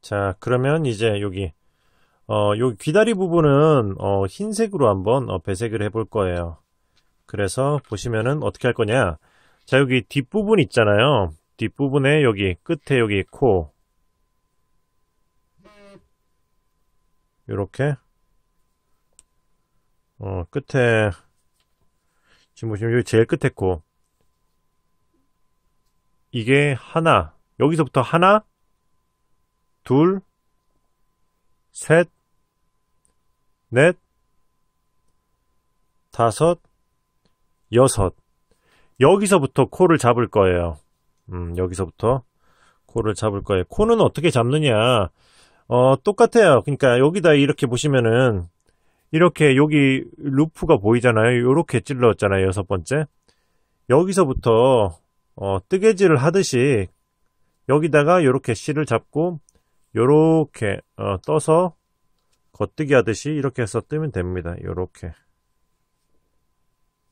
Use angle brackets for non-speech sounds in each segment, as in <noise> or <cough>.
자, 그러면 이제 여기 어, 여기 귀다리 부분은 어, 흰색으로 한번 어, 배색을 해 볼 거예요. 그래서 보시면은 어떻게 할 거냐. 자, 여기 뒷부분 있잖아요. 뒷부분에 여기 끝에 여기 코 이렇게 어, 끝에 지금 보시면 여기 제일 끝에 코 이게 하나 여기서부터 하나 둘, 셋, 넷, 다섯, 여섯. 여기서부터 코를 잡을 거예요. 음, 여기서부터 코를 잡을 거예요. 코는 어떻게 잡느냐? 어, 똑같아요. 그러니까 여기다 이렇게 보시면은 이렇게 여기 루프가 보이잖아요. 이렇게 찔렀잖아요. 여섯 번째. 여기서부터 어, 뜨개질을 하듯이 여기다가 이렇게 실을 잡고 요렇게 어, 떠서 겉뜨기 하듯이 이렇게 해서 뜨면 됩니다. 요렇게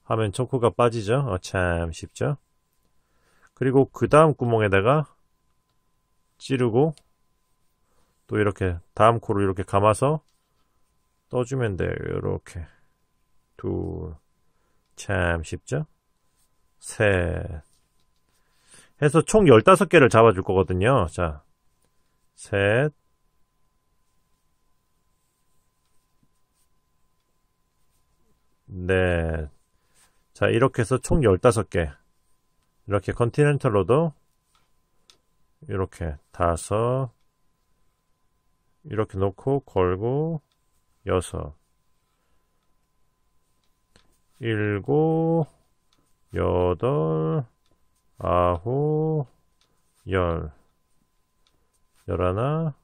하면 초코가 빠지죠. 어, 참 쉽죠. 그리고 그 다음 구멍에다가 찌르고 또 이렇게 다음 코를 이렇게 감아서 떠주면 돼요. 요렇게 둘참 쉽죠. 셋 해서 총 15개를 잡아줄 거거든요. 자, 셋, 넷. 네. 자, 이렇게 해서 총 15개. 이렇게 컨티넨탈로도 이렇게 다섯, 이렇게 놓고 걸고 여섯, 일곱, 여덟, 아홉, 열. 열하나,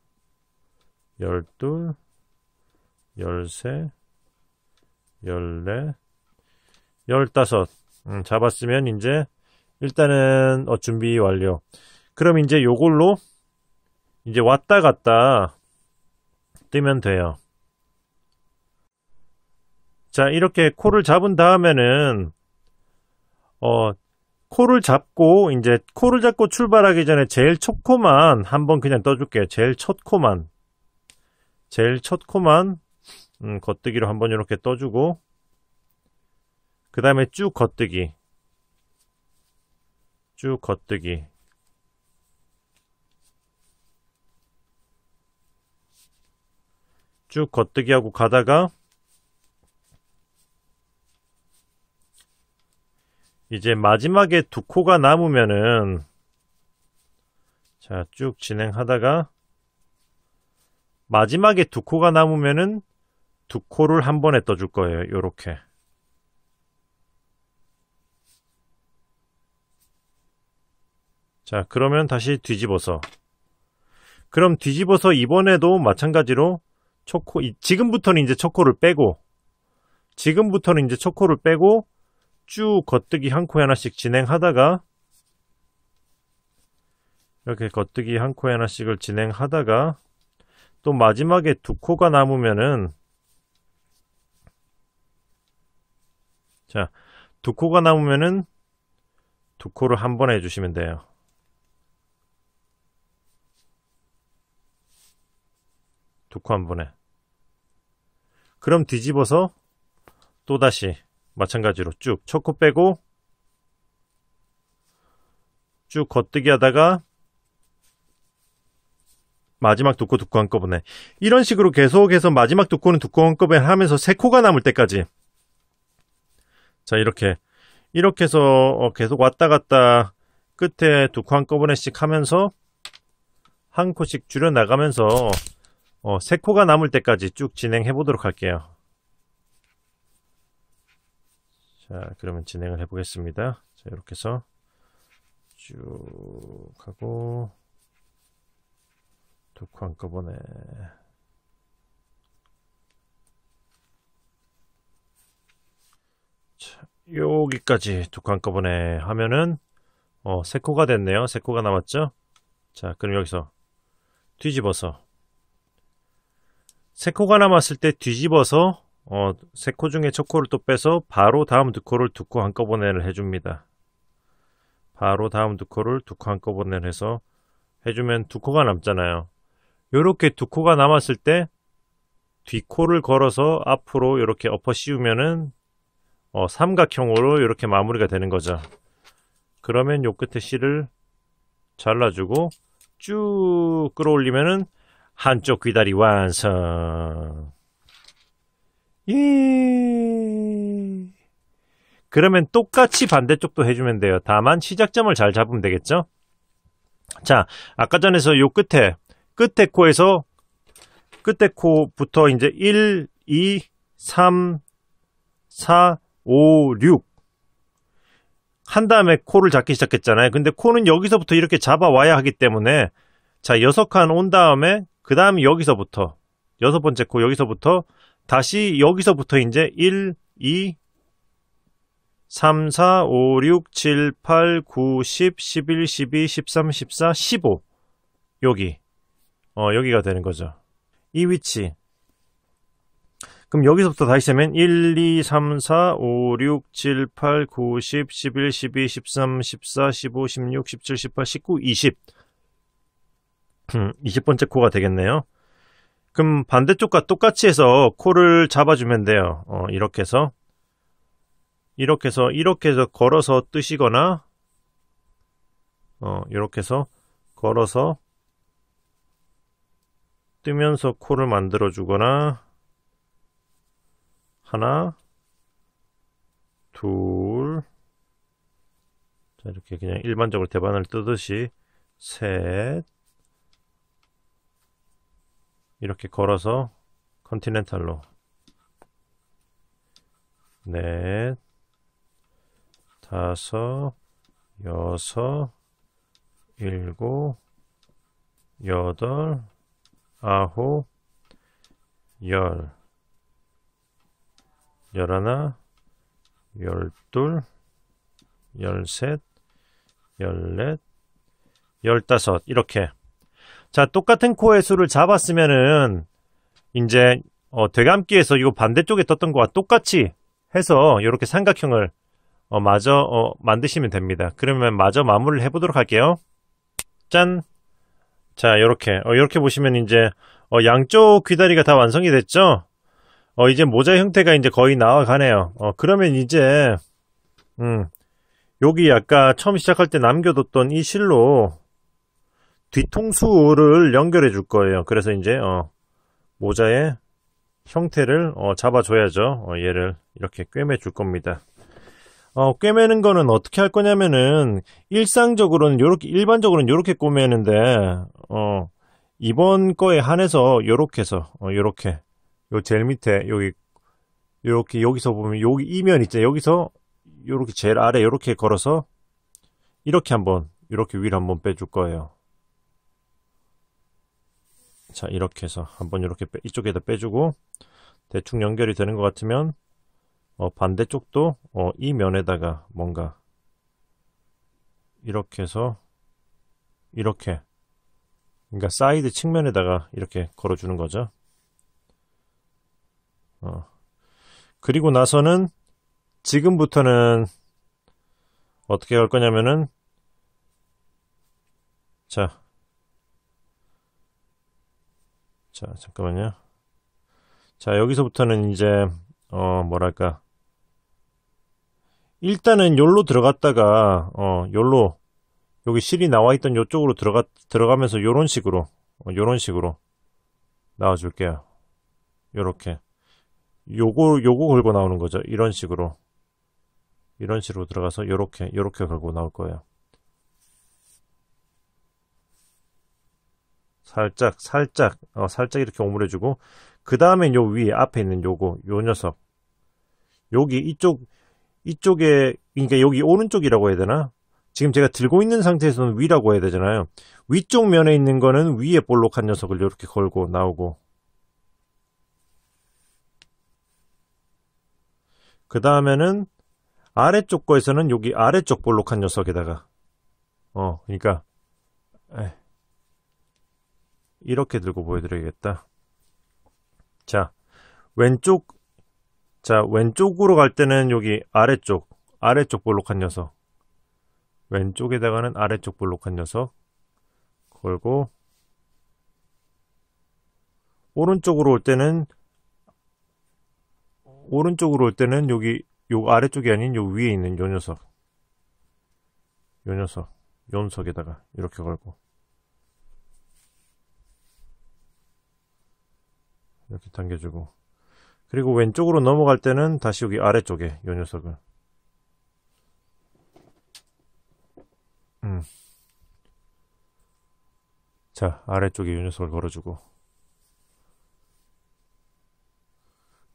열둘, 열세, 열네, 열다섯. 음, 잡았으면 이제 일단은 어, 준비 완료. 그럼 이제 요걸로 이제 왔다 갔다 뜨면 돼요. 자, 이렇게 코를 잡은 다음에는 어, 코를 잡고 이제 코를 잡고 출발하기 전에 제일 첫 코만 한번 그냥 떠줄게요. 제일 첫 코만 제일 첫 코만 음, 겉뜨기로 한번 이렇게 떠주고 그 다음에 쭉 겉뜨기 쭉 겉뜨기 쭉 겉뜨기하고 가다가 이제 마지막에 두 코가 남으면은 자 쭉 진행하다가 마지막에 두 코가 남으면은 두 코를 한 번에 떠 줄 거예요 요렇게 자 그러면 다시 뒤집어서 그럼 뒤집어서 이번에도 마찬가지로 초코 지금부터는 이제 초코를 빼고 지금부터는 이제 초코를 빼고 쭉 겉뜨기 한 코에 하나씩 진행하다가 이렇게 겉뜨기 한 코에 하나씩을 진행하다가 또 마지막에 두 코가 남으면은 자, 두 코가 남으면은 두 코를 한 번에 해주시면 돼요. 두 코 한 번에. 그럼 뒤집어서 또다시 마찬가지로 쭉 초코 빼고 쭉 겉뜨기 하다가 마지막 두 코 두 코 한꺼번에 이런 식으로 계속해서 마지막 두 코는 두 코 한꺼번에 하면서 세 코가 남을 때까지 자 이렇게 이렇게 해서 어, 계속 왔다 갔다 끝에 두 코 한꺼번에씩 하면서 한 코씩 줄여 나가면서 어, 세 코가 남을 때까지 쭉 진행해 보도록 할게요 자, 그러면 진행을 해보겠습니다. 자, 이렇게 해서 쭉 하고 두코 한꺼번에 자, 여기까지 두코 한꺼번에 하면은 어, 세 코가 됐네요. 세 코가 남았죠? 자, 그럼 여기서 뒤집어서 세 코가 남았을 때 뒤집어서 어, 세 코 중에 첫 코를 또 빼서 바로 다음 두 코를 두 코 한꺼번에 해줍니다. 바로 다음 두 코를 두 코 한꺼번에 해서 해주면 두 코가 남잖아요. 이렇게두 코가 남았을 때 뒤코를 걸어서 앞으로 이렇게 엎어 씌우면은 어, 삼각형으로 이렇게 마무리가 되는 거죠. 그러면 요 끝에 실을 잘라주고 쭉 끌어올리면은 한쪽 귀다리 완성. 예. 그러면 똑같이 반대쪽도 해주면 돼요. 다만 시작점을 잘 잡으면 되겠죠? 자, 아까 전에서 요 끝에, 끝에 코에서 끝에 코부터 이제 1, 2, 3, 4, 5, 6. 한 다음에 코를 잡기 시작했잖아요. 근데 코는 여기서부터 이렇게 잡아와야 하기 때문에 자, 여섯 칸 온 다음에 그 다음 여기서부터 여섯 번째 코 여기서부터 다시 여기서부터 이제 1, 2, 3, 4, 5, 6, 7, 8, 9, 10, 11, 12, 13, 14, 15 여기 어 여기가 되는 거죠 이 위치 그럼 여기서부터 다시 하면 1, 2, 3, 4, 5, 6, 7, 8, 9, 10, 11, 12, 13, 14, 15, 16, 17, 18, 19, 20 20번째 코가 되겠네요 그럼 반대쪽과 똑같이 해서 코를 잡아주면 돼요. 어, 이렇게 해서 이렇게 해서 이렇게 해서 걸어서 뜨시거나 어, 이렇게 해서 걸어서 뜨면서 코를 만들어 주거나 하나 둘 자, 이렇게 그냥 일반적으로 대반을 뜨듯이 셋 이렇게 걸어서 컨티넨탈로 넷 다섯 여섯 일곱 여덟 아홉 열 열하나 열둘 열셋 열넷 열다섯 이렇게 자, 똑같은 코의 수를 잡았으면은 이제 어, 되감기에서 이거 반대쪽에 떴던 거와 똑같이 해서 이렇게 삼각형을 어, 마저 어, 만드시면 됩니다. 그러면 마저 마무리를 해보도록 할게요. 짠! 자, 이렇게 이렇게 어, 보시면 이제 어, 양쪽 귀다리가 다 완성이 됐죠? 어, 이제 모자 형태가 이제 거의 나와가네요. 그러면 이제 음, 여기 아까 처음 시작할 때 남겨뒀던 이 실로 뒤통수를 연결해 줄 거예요. 그래서 이제 어, 모자의 형태를 어, 잡아줘야죠. 어, 얘를 이렇게 꿰매 줄 겁니다. 어, 꿰매는 거는 어떻게 할 거냐면은 일상적으로는 요렇게 일반적으로는 요렇게 꿰매는데 어, 이번 거에 한해서 요렇게 해서 어, 요렇게 요 제일 밑에 여기 요렇게 여기서 보면 여기 이면 있죠. 여기서 요렇게 제일 아래 요렇게 걸어서 이렇게 한번 이렇게 위로 한번 빼 줄 거예요. 자 이렇게 해서 한번 이렇게 빼, 이쪽에다 빼주고 대충 연결이 되는 것 같으면 어, 반대쪽도 어, 이 면에다가 뭔가 이렇게 해서 이렇게 그러니까 사이드 측면에다가 이렇게 걸어주는 거죠 어. 그리고 나서는 지금부터는 어떻게 할 거냐면은 자자 잠깐만요 자 여기서부터는 이제 어 뭐랄까 일단은 열로 들어갔다가 어 열로 여기 실이 나와 있던 요쪽으로 들어가 들어가면서 요런 식으로 어, 요런 식으로 나와 줄게요 요렇게 요거 요거 걸고 나오는 거죠 이런 식으로 이런 식으로 들어가서 요렇게 요렇게 걸고 나올 거예요 살짝 살짝 어, 살짝 이렇게 오므려주고 그 다음에 요위 앞에 있는 요거 요 녀석 여기 이쪽 이쪽에 그러니까 여기 오른쪽이라고 해야 되나 지금 제가 들고 있는 상태에서는 위라고 해야 되잖아요 위쪽 면에 있는 거는 위에 볼록한 녀석을 이렇게 걸고 나오고 그 다음에는 아래쪽 거에서는 여기 아래쪽 볼록한 녀석에다가 어 그러니까 에. 이렇게 들고 보여드려야겠다. 자, 왼쪽, 자, 왼쪽으로 갈 때는 여기 아래쪽, 아래쪽 볼록한 녀석. 왼쪽에다가는 아래쪽 볼록한 녀석. 걸고, 오른쪽으로 올 때는, 오른쪽으로 올 때는 여기, 요 아래쪽이 아닌 요 위에 있는 요 녀석. 요 녀석. 요 녀석에다가 이렇게 걸고. 이렇게 당겨주고 그리고 왼쪽으로 넘어갈 때는 다시 여기 아래쪽에 요 녀석을 음. 자 아래쪽에 요 녀석을 걸어주고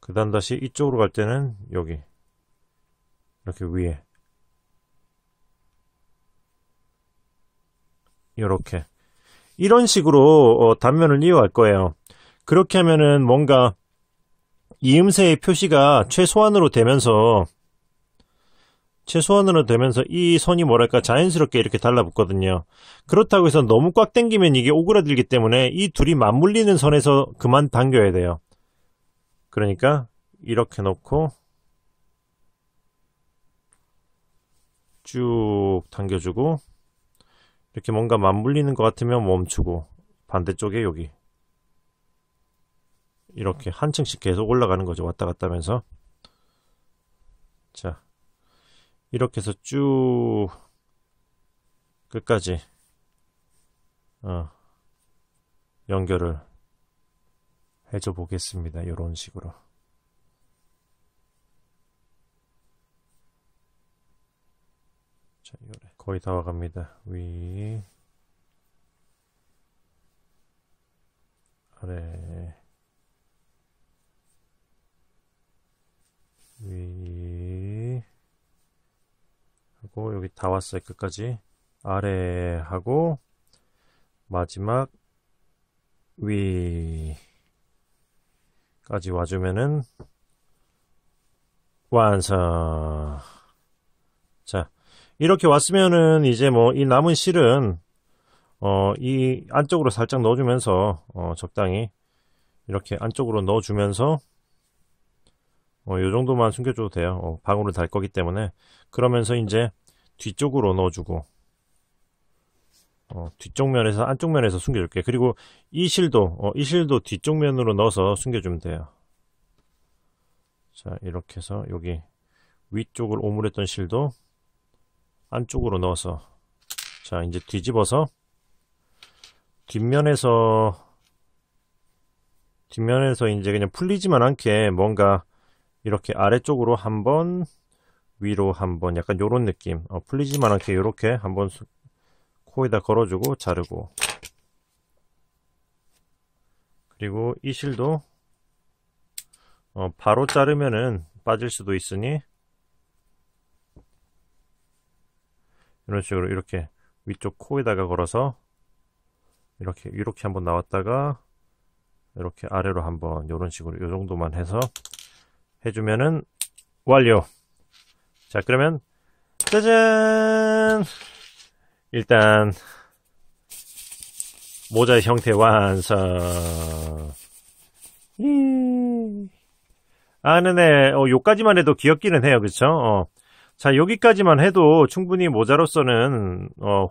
그 다음 다시 이쪽으로 갈 때는 여기 이렇게 위에 이렇게 이런 식으로 어, 단면을 이어갈 거예요 그렇게 하면은 뭔가 이음새의 표시가 최소한으로 되면서 최소한으로 되면서 이 선이 뭐랄까 자연스럽게 이렇게 달라붙거든요. 그렇다고 해서 너무 꽉 당기면 이게 오그라들기 때문에 이 둘이 맞물리는 선에서 그만 당겨야 돼요. 그러니까 이렇게 놓고 쭉 당겨주고 이렇게 뭔가 맞물리는 것 같으면 멈추고 반대쪽에 여기 이렇게 한 층씩 계속 올라가는 거죠. 왔다 갔다 하면서. 자, 이렇게 해서 쭉 끝까지 어, 연결을 해줘 보겠습니다. 이런 식으로. 자, 거의 다 와갑니다. 위, 아래, 위 하고 여기 다 왔어요 끝까지 아래 하고 마지막 위까지 와주면은 완성 자 이렇게 왔으면은 이제 뭐 이 남은 실은 어 이 안쪽으로 살짝 넣어주면서 어 적당히 이렇게 안쪽으로 넣어주면서 어, 요 정도만 숨겨줘도 돼요. 어, 방울을 달 거기 때문에. 그러면서 이제 뒤쪽으로 넣어주고, 어, 뒤쪽 면에서, 안쪽 면에서 숨겨줄게. 그리고 이 실도, 어, 이 실도 뒤쪽 면으로 넣어서 숨겨주면 돼요. 자, 이렇게 해서 여기 위쪽을 오므렸던 실도 안쪽으로 넣어서, 자, 이제 뒤집어서 뒷면에서 뒷면에서 이제 그냥 풀리지만 않게 뭔가 이렇게 아래쪽으로 한번 위로 한번 약간 요런 느낌 어, 풀리지만 않게 요렇게 한번 코에다 걸어주고 자르고 그리고 이 실도 어, 바로 자르면은 빠질 수도 있으니 이런 식으로 이렇게 위쪽 코에다가 걸어서 이렇게 이렇게 한번 나왔다가 이렇게 아래로 한번 요런 식으로 요 정도만 해서 해주면은 완료 자 그러면 짜잔 일단 모자 형태 완성 아 네네 네. 어, 요까지만 해도 귀엽기는 해요 그쵸 어. 자 여기까지만 해도 충분히 모자로서는 어,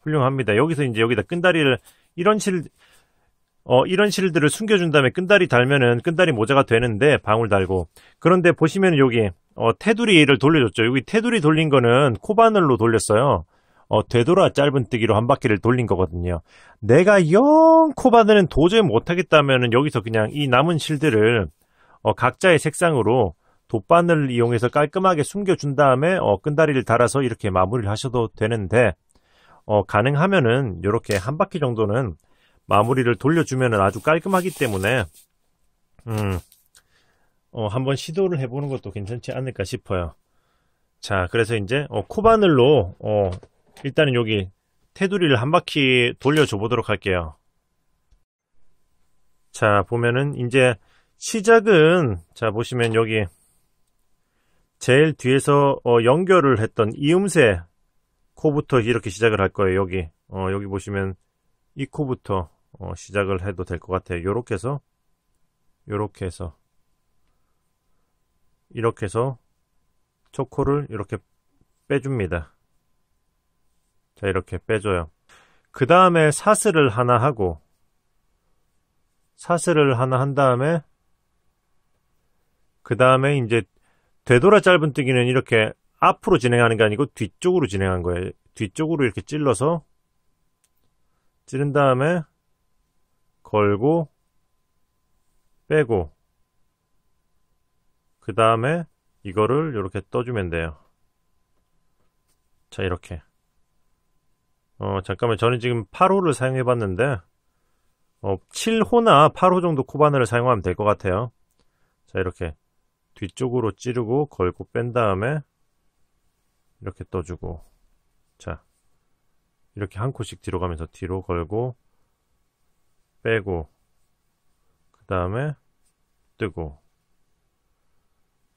훌륭합니다 여기서 이제 여기다 끈다리를 이런 실 어, 이런 실들을 숨겨준 다음에 끈다리 달면은 끈다리 모자가 되는데 방울 달고 그런데 보시면 여기 어, 테두리를 돌려줬죠 여기 테두리 돌린 거는 코바늘로 돌렸어요 어, 되돌아 짧은뜨기로 한 바퀴를 돌린 거거든요 내가 영 코바늘은 도저히 못하겠다면은 여기서 그냥 이 남은 실들을 어, 각자의 색상으로 돗바늘 이용해서 깔끔하게 숨겨준 다음에 어, 끈다리를 달아서 이렇게 마무리를 하셔도 되는데 어, 가능하면은 이렇게 한 바퀴 정도는 마무리를 돌려주면 아주 깔끔하기 때문에 음, 어, 한번 시도를 해보는 것도 괜찮지 않을까 싶어요. 자, 그래서 이제 어, 코바늘로 어, 일단은 여기 테두리를 한 바퀴 돌려줘 보도록 할게요. 자, 보면은 이제 시작은 자 보시면 여기 제일 뒤에서 어, 연결을 했던 이음새 코부터 이렇게 시작을 할 거예요. 여기 어, 여기 보시면 이 코부터 어, 시작을 해도 될 것 같아요. 요렇게 해서 요렇게 해서 이렇게 해서 초코를 이렇게 빼줍니다. 자 이렇게 빼줘요. 그 다음에 사슬을 하나 하고 사슬을 하나 한 다음에 그 다음에 이제 되돌아 짧은뜨기는 이렇게 앞으로 진행하는 게 아니고 뒤쪽으로 진행한 거예요. 뒤쪽으로 이렇게 찔러서 찌른 다음에 걸고 빼고 그 다음에 이거를 이렇게 떠주면 돼요. 자 이렇게 어 잠깐만 저는 지금 8호를 사용해 봤는데 어, 7호나 8호 정도 코바늘을 사용하면 될 것 같아요. 자 이렇게 뒤쪽으로 찌르고 걸고 뺀 다음에 이렇게 떠주고 자 이렇게 한 코씩 뒤로 가면서 뒤로 걸고 빼고 그 다음에 뜨고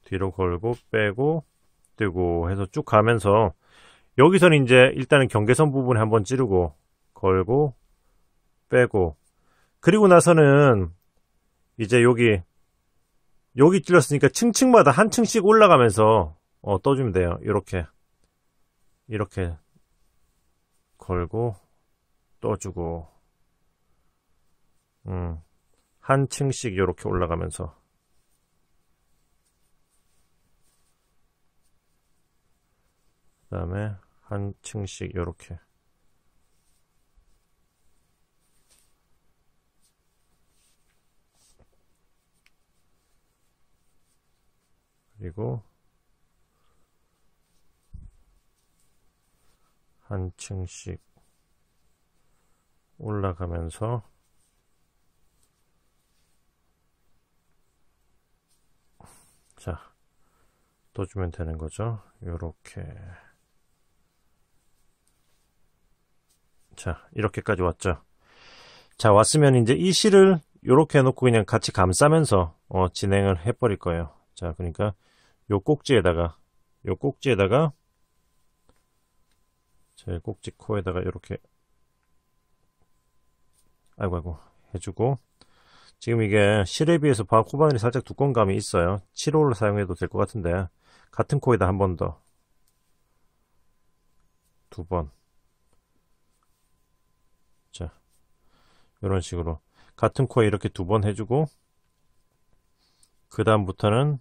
뒤로 걸고 빼고 뜨고 해서 쭉 가면서 여기서는 이제 일단은 경계선 부분에 한번 찌르고 걸고 빼고 그리고 나서는 이제 여기 여기 찔렀으니까 층층마다 한 층씩 올라가면서 어, 떠주면 돼요 이렇게 이렇게 걸고 떠주고 음, 한 층씩 이렇게 올라가면서 그 다음에 한 층씩 이렇게 그리고 한 층씩 올라가면서 자, 떠주면 되는 거죠. 요렇게. 자, 이렇게까지 왔죠. 자, 왔으면 이제 이 실을 요렇게 해놓고 그냥 같이 감싸면서 어, 진행을 해버릴 거예요. 자, 그러니까 요 꼭지에다가 요 꼭지에다가 제 꼭지 코에다가 요렇게 아이고 아이고 해주고 지금 이게 실에 비해서 후반이 살짝 두꺼운 감이 있어요 7호를 사용해도 될 것 같은데 같은 코에다 한 번더두번자 이런 식으로 같은 코에 이렇게 두 번 해주고 그 다음부터는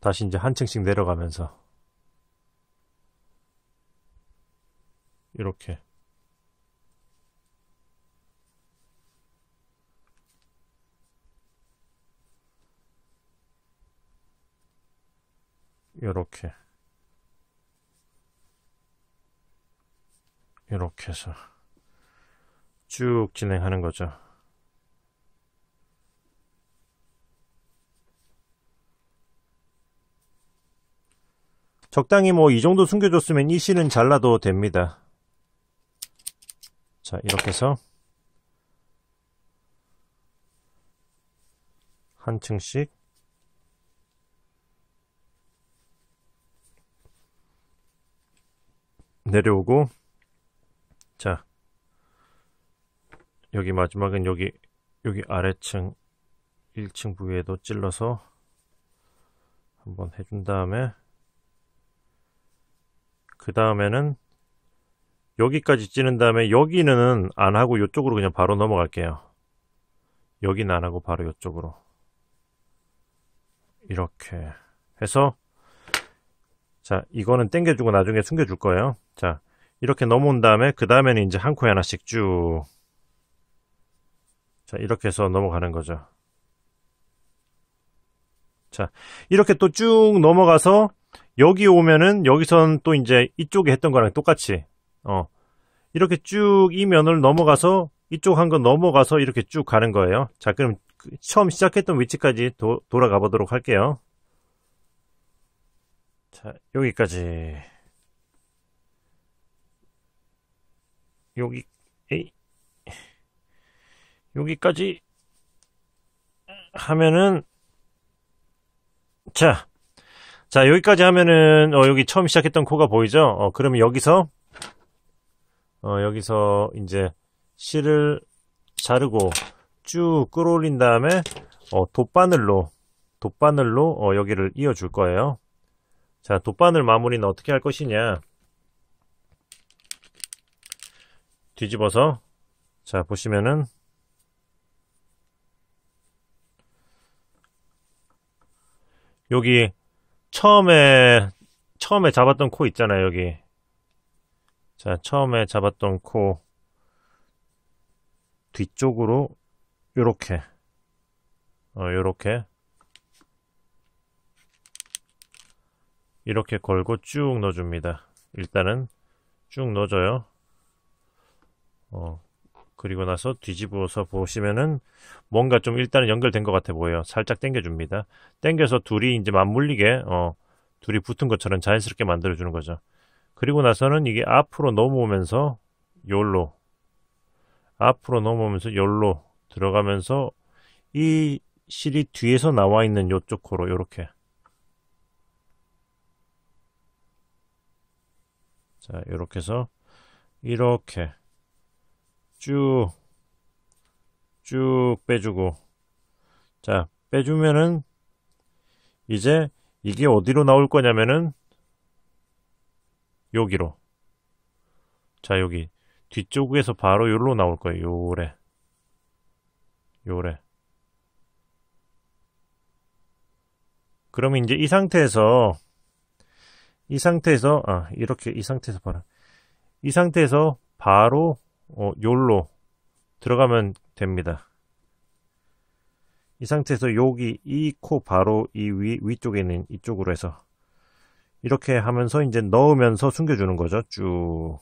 다시 이제 한 층씩 내려가면서 이렇게 요렇게 이렇게 해서 쭉 진행하는 거죠 적당히 뭐 이 정도 숨겨줬으면 이 실은 잘라도 됩니다 자 이렇게 해서 한 층씩 내려오고 자 여기 마지막은 여기 여기 아래층 1층 부위에도 찔러서 한번 해준 다음에 그 다음에는 여기까지 찌는 다음에 여기는 안 하고 이쪽으로 그냥 바로 넘어갈게요 여긴안 하고 바로 이쪽으로 이렇게 해서 자, 이거는 땡겨주고 나중에 숨겨줄 거예요. 자, 이렇게 넘어온 다음에 그 다음에는 이제 한 코에 하나씩 쭉 자, 이렇게 해서 넘어가는 거죠. 자, 이렇게 또 쭉 넘어가서 여기 오면은 여기선 또 이제 이쪽에 했던 거랑 똑같이 어 이렇게 쭉 이 면을 넘어가서 이쪽 한 거 넘어가서 이렇게 쭉 가는 거예요. 자, 그럼 그, 처음 시작했던 위치까지 도, 돌아가 보도록 할게요. 자, 여기까지. 여기, 에이. 여기까지 하면은, 자. 자, 여기까지 하면은, 어, 여기 처음 시작했던 코가 보이죠? 어, 그러면 여기서, 어, 여기서 이제 실을 자르고 쭉 끌어올린 다음에, 어, 돗바늘로, 돗바늘로, 어, 여기를 이어줄 거예요. 자, 돗바늘 마무리는 어떻게 할 것이냐. 뒤집어서 자, 보시면은 여기 처음에 처음에 잡았던 코 있잖아요, 여기. 자, 처음에 잡았던 코 뒤쪽으로 요렇게 어, 요렇게 이렇게 걸고 쭉 넣어줍니다. 일단은 쭉 넣어줘요. 어, 그리고 나서 뒤집어서 보시면은 뭔가 좀 일단은 연결된 것 같아 보여요. 살짝 당겨줍니다. 당겨서 둘이 이제 맞물리게 어, 둘이 붙은 것처럼 자연스럽게 만들어주는 거죠. 그리고 나서는 이게 앞으로 넘어오면서 열로 앞으로 넘어오면서 열로 들어가면서 이 실이 뒤에서 나와 있는 요쪽 코로 요렇게 자, 이렇게 해서 이렇게 쭉 쭉 빼주고 자, 빼주면은 이제 이게 어디로 나올 거냐면은 여기로 자 여기 뒤쪽에서 바로 요로 나올 거예요 요래 요래 그러면 이제 이 상태에서 이 상태에서 아 이렇게 이 상태에서 봐라 이 상태에서 바로 어, 욜로 들어가면 됩니다 이 상태에서 여기 이 코 바로 이 위, 위쪽에 있는 이쪽으로 해서 이렇게 하면서 이제 넣으면서 숨겨주는 거죠 쭉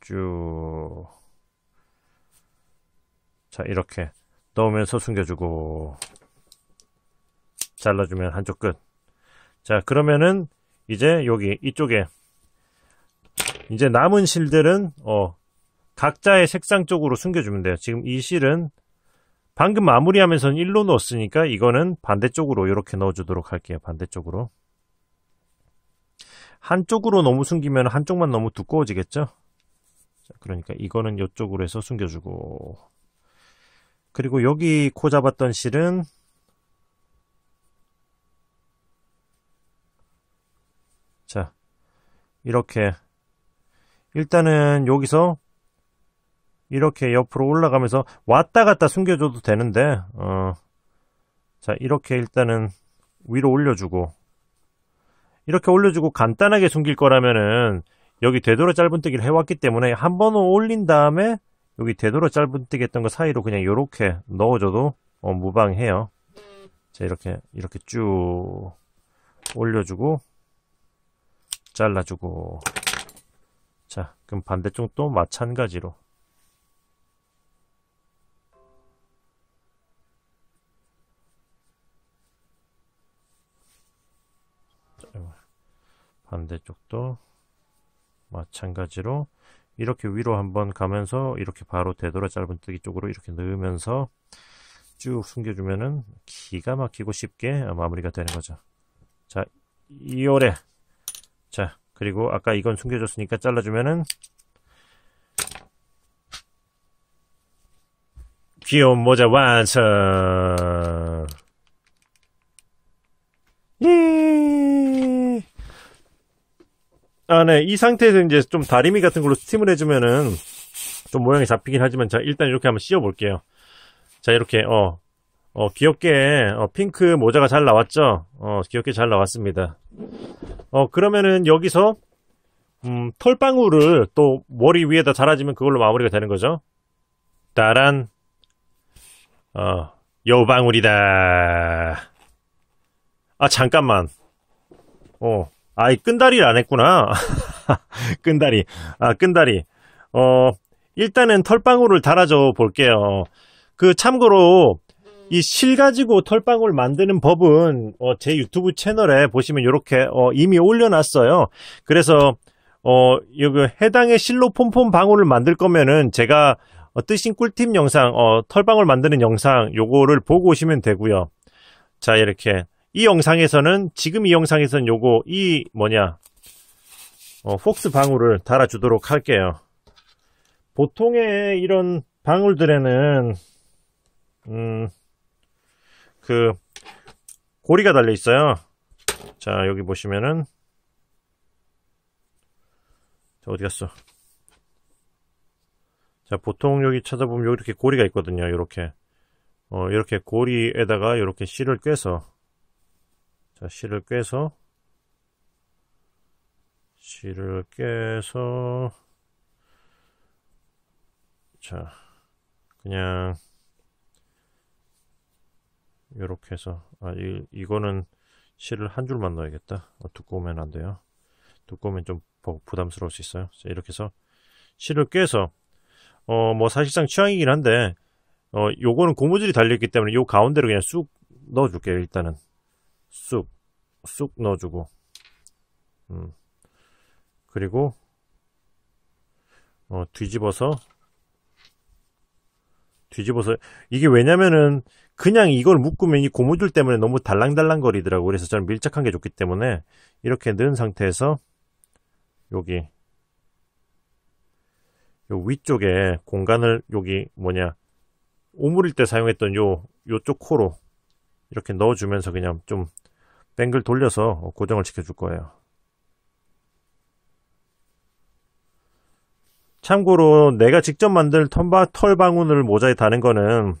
쭉. 자, 이렇게 넣으면서 숨겨주고. 잘라주면 한쪽 끝. 자, 그러면은 이제 여기 이쪽에 이제 남은 실들은 어 각자의 색상 쪽으로 숨겨주면 돼요. 지금 이 실은 방금 마무리하면서는 1로 넣었으니까 이거는 반대쪽으로 이렇게 넣어주도록 할게요. 반대쪽으로. 한쪽으로 너무 숨기면 한쪽만 너무 두꺼워지겠죠? 자, 그러니까 이거는 이쪽으로 해서 숨겨주고 그리고 여기 코 잡았던 실은 자, 이렇게 일단은 여기서 이렇게 옆으로 올라가면서 왔다 갔다 숨겨줘도 되는데 어, 자 이렇게 일단은 위로 올려주고 이렇게 올려주고 간단하게 숨길 거라면은 여기 되도록 짧은뜨기를 해왔기 때문에 한 번 올린 다음에 여기 되도록 짧은뜨기 했던 거 사이로 그냥 이렇게 넣어줘도 어, 무방해요 자 이렇게 이렇게 쭉 올려주고 잘라주고 자 그럼 반대쪽도 마찬가지로 반대쪽도 마찬가지로 이렇게 위로 한번 가면서 이렇게 바로 되돌아 짧은뜨기 쪽으로 이렇게 넣으면서 쭉 숨겨주면은 기가 막히고 쉽게 마무리가 되는 거죠. 자, 이월에 자 그리고 아까 이건 숨겨줬으니까 잘라주면은 귀여운 모자 완성 예. 아, 네. 이 상태에서 이제 좀 다리미 같은 걸로 스팀을 해주면은 좀 모양이 잡히긴 하지만 자, 일단 이렇게 한번 씌워볼게요. 자, 이렇게, 어, 어, 귀엽게 어, 핑크 모자가 잘 나왔죠 어, 귀엽게 잘 나왔습니다 어, 그러면은 여기서 음, 털방울을 또 머리 위에다 자라지면 그걸로 마무리가 되는 거죠 따란 어, 여방울이다 아 잠깐만 어, 아이 끈다리를 안 했구나 <laughs> 끈다리 아 끈다리 어 일단은 털방울을 달아줘 볼게요 그 참고로 이실 가지고 털방울 만드는 법은 어, 제 유튜브 채널에 보시면 이렇게 어, 이미 올려놨어요. 그래서 어, 여기 해당의 실로 폼폼 방울을 만들 거면은 제가 어, 뜨신 꿀팁 영상, 어, 털방울 만드는 영상 요거를 보고 오시면 되고요. 자 이렇게 이 영상에서는 지금 이 영상에서는 요거 이 뭐냐 어, 폭스 방울을 달아주도록 할게요. 보통의 이런 방울들에는 음, 그 고리가 달려 있어요 자 여기 보시면은 자 어디 갔어 자 보통 여기 찾아보면 이렇게 고리가 있거든요 이렇게 어 이렇게 고리에다가 이렇게 실을 꿰서 자 실을 꿰서 실을 꿰서 자 그냥 이렇게 해서 아 이, 이거는 실을 한 줄만 넣어야겠다 어, 두꺼우면 안 돼요 두꺼우면 좀 부담스러울 수 있어요 이렇게 해서 실을 꿰서 어 뭐 사실상 취향이긴 한데 어 요거는 고무줄이 달려있기 때문에 요 가운데로 그냥 쑥 넣어줄게요 일단은 쑥 쑥 넣어주고 음 그리고 어 뒤집어서 뒤집어서 이게 왜냐면은 그냥 이걸 묶으면 이 고무줄 때문에 너무 달랑달랑 거리더라고 그래서 저는 밀착한 게 좋기 때문에 이렇게 넣은 상태에서 여기 요 위쪽에 공간을 여기 뭐냐 오므릴 때 사용했던 요 요쪽 코로 이렇게 넣어주면서 그냥 좀 뱅글 돌려서 고정을 시켜줄 거예요 참고로 내가 직접 만들 턴바, 털 방울을 모자에 다는 거는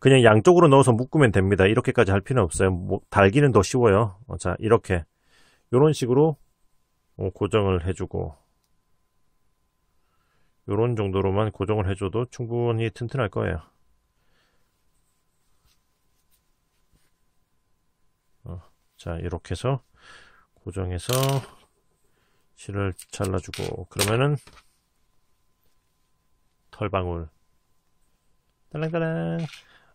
그냥 양쪽으로 넣어서 묶으면 됩니다. 이렇게까지 할 필요는 없어요. 뭐, 달기는 더 쉬워요. 어, 자, 이렇게 이런 식으로 어, 고정을 해주고 이런 정도로만 고정을 해줘도 충분히 튼튼할 거예요. 어, 자, 이렇게 해서 고정해서 실을 잘라주고 그러면은 털방울 딸랑딸랑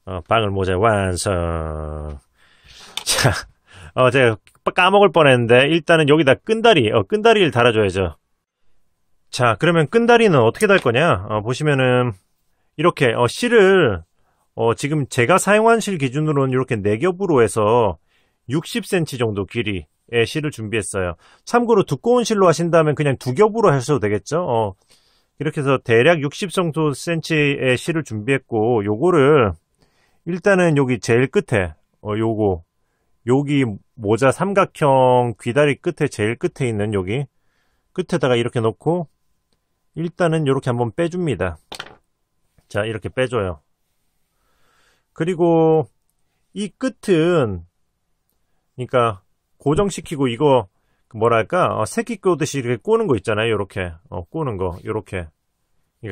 어, 방울 모자 완성 자 어, 제가 까먹을 뻔했는데 일단은 여기다 끈다리 어, 끈다리를 달아줘야죠 자 그러면 끈다리는 어떻게 달 거냐 어, 보시면은 이렇게 어, 실을 어, 지금 제가 사용한 실 기준으로는 이렇게 4겹으로 해서 60cm 정도 길이의 실을 준비했어요 참고로 두꺼운 실로 하신다면 그냥 두 겹으로 하셔도 되겠죠 어, 이렇게 해서 대략 60 정도 센치의 실을 준비했고 요거를 일단은 여기 제일 끝에 어, 요거 여기 모자 삼각형 귀다리 끝에 제일 끝에 있는 여기 끝에다가 이렇게 놓고 일단은 이렇게 한번 빼줍니다 자 이렇게 빼줘요 그리고 이 끝은 그러니까 고정시키고 이거 그 뭐랄까 어, 새끼 꼬듯이 이렇게 꼬는 거 있잖아요 이렇게 어, 꼬는 거이렇게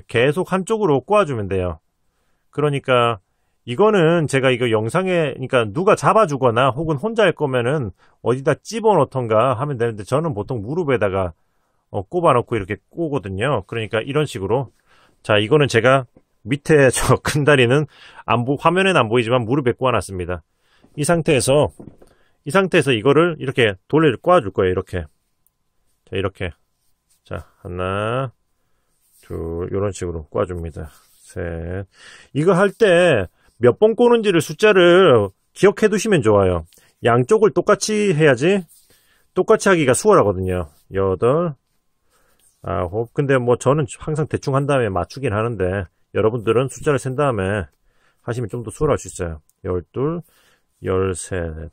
계속 한쪽으로 꼬아주면 돼요 그러니까 이거는 제가 이거 영상에 그러니까 누가 잡아주거나 혹은 혼자 할 거면은 어디다 집어넣던가 하면 되는데 저는 보통 무릎에다가 어, 꼽아놓고 이렇게 꼬거든요 그러니까 이런 식으로 자 이거는 제가 밑에 <laughs> 저 큰 다리는 안 보, 화면에는안 보이지만 무릎에 꼬아놨습니다 이 상태에서 이 상태에서 이거를 이렇게 돌리를 꽈줄 거예요. 이렇게. 자, 이렇게. 자, 하나, 둘, 이런 식으로 꽈줍니다. 셋. 이거 할 때 몇 번 꼬는지를 숫자를 기억해 두시면 좋아요. 양쪽을 똑같이 해야지 똑같이 하기가 수월하거든요. 여덟, 아홉. 근데 뭐 저는 항상 대충 한 다음에 맞추긴 하는데 여러분들은 숫자를 센 다음에 하시면 좀 더 수월할 수 있어요. 열둘, 열셋,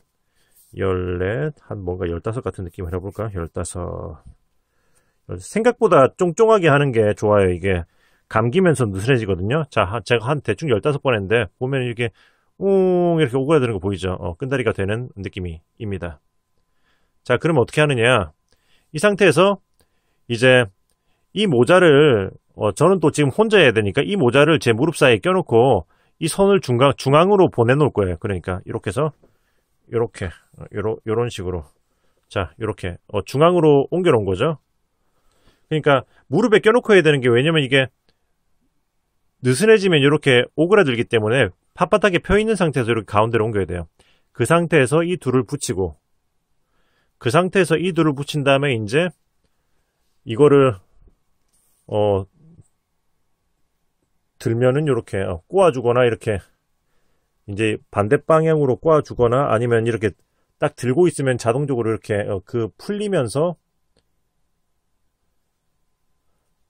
14, 한 뭔가 15 같은 느낌을 해볼까? 요 15. 생각보다 쫑쫑하게 하는 게 좋아요, 이게. 감기면서 느슨해지거든요. 자, 제가 한 대충 15번 했는데, 보면 이렇게, 웅, 이렇게 오그라드는 거 보이죠? 어, 끈다리가 되는 느낌입니다. 자, 그럼 어떻게 하느냐. 이 상태에서, 이제, 이 모자를, 어, 저는 또 지금 혼자 해야 되니까, 이 모자를 제 무릎 사이에 껴놓고, 이 선을 중간, 중앙으로 보내놓을 거예요. 그러니까, 이렇게 해서, 요렇게 요러, 요런 식으로 자 요렇게 어, 중앙으로 옮겨 놓은 거죠 그러니까 무릎에 껴놓고 해야 되는 게 왜냐면 이게 느슨해지면 이렇게 오그라들기 때문에 빳빳하게 펴 있는 상태에서 이렇게 가운데로 옮겨야 돼요 그 상태에서 이 둘을 붙이고 그 상태에서 이 둘을 붙인 다음에 이제 이거를 어 들면은 이렇게 어, 꼬아주거나 이렇게 이제 반대 방향으로 꽈주거나 아니면 이렇게 딱 들고 있으면 자동적으로 이렇게 어, 그 풀리면서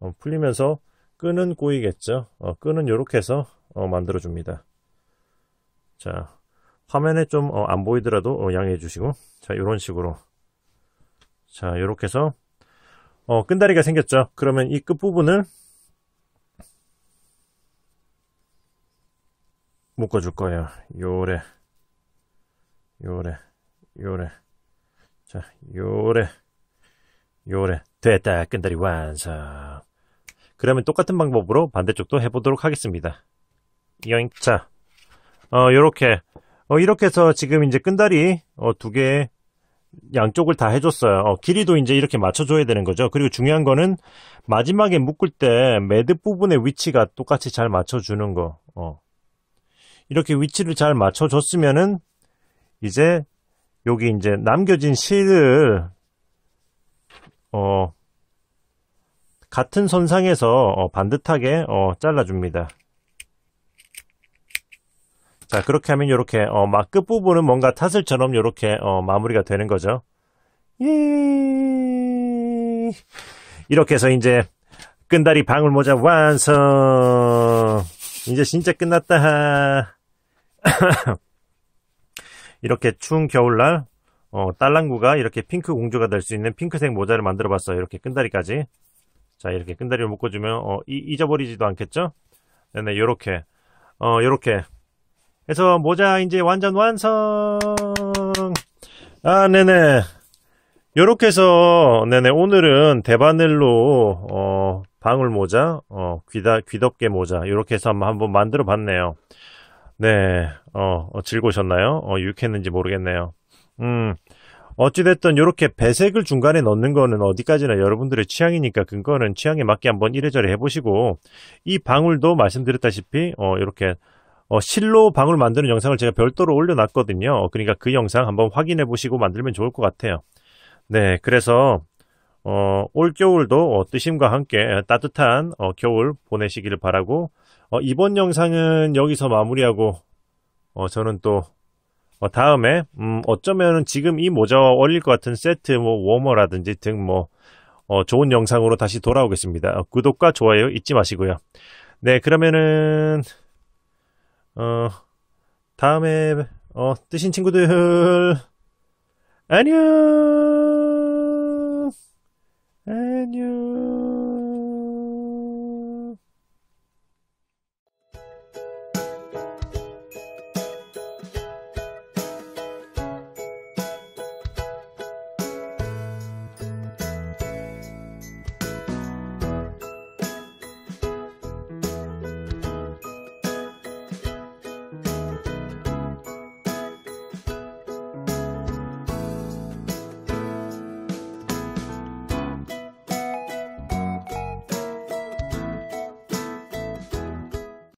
어, 풀리면서 끄는 꼬이겠죠. 어, 끈은 이렇게 해서 어, 만들어줍니다. 자, 화면에 좀안 어, 보이더라도 어, 양해해 주시고 자, 이런 식으로 자, 이렇게 해서 끈다리가 생겼죠. 그러면 이 끝부분을 묶어줄 거예요. 요래, 요래, 요래. 자, 요래, 요래. 됐다. 끈다리 완성. 그러면 똑같은 방법으로 반대쪽도 해보도록 하겠습니다. 여잉. 자, 어, 요렇게. 어, 이렇게 해서 지금 이제 끈다리, 어, 두 개, 양쪽을 다 해줬어요. 어, 길이도 이제 이렇게 맞춰줘야 되는 거죠. 그리고 중요한 거는 마지막에 묶을 때 매듭 부분의 위치가 똑같이 잘 맞춰주는 거. 어. 이렇게 위치를 잘 맞춰줬으면은 이제 여기 이제 남겨진 실을 어 같은 선상에서 어 반듯하게 어 잘라줍니다. 자 그렇게 하면 이렇게 어, 막 끝부분은 뭔가 타슬처럼 이렇게 어, 마무리가 되는 거죠. 예 이렇게 해서 이제 끈다리 방울모자 완성 이제 진짜 끝났다 <coughs> 이렇게 추운 겨울날 어, 딸랑구가 이렇게 핑크 공주가 될 수 있는 핑크색 모자를 만들어 봤어요. 이렇게 끈다리까지. 자, 이렇게 끈다리를 묶어주면 어, 이, 잊어버리지도 않겠죠? 네, 네 요렇게. 어, 요렇게. 해서 모자 이제 완전 완성! 아, 네네. 요렇게 해서, 네네, 오늘은 대바늘로, 어, 방울 모자, 어, 귀다, 귀덮개 모자, 요렇게 해서 한번, 한번 만들어 봤네요. 네, 어, 어, 즐거우셨나요? 어, 유익했는지 모르겠네요. 음, 어찌됐든 이렇게 배색을 중간에 넣는 거는 어디까지나 여러분들의 취향이니까 그거는 취향에 맞게 한번 이래저래 해보시고 이 방울도 말씀드렸다시피 어, 이렇게 어, 실로 방울 만드는 영상을 제가 별도로 올려놨거든요. 어, 그러니까 그 영상 한번 확인해 보시고 만들면 좋을 것 같아요. 네, 그래서 어, 올겨울도 어, 뜨심과 함께 따뜻한 어, 겨울 보내시기를 바라고 어, 이번 영상은 여기서 마무리하고 어, 저는 또 어, 다음에 음, 어쩌면 지금 이 모자와 어울릴 것 같은 세트 뭐 워머라든지 등뭐 어, 좋은 영상으로 다시 돌아오겠습니다. 어, 구독과 좋아요 잊지 마시고요. 네 그러면은 어, 다음에 어, 뜨신 친구들 안녕 안녕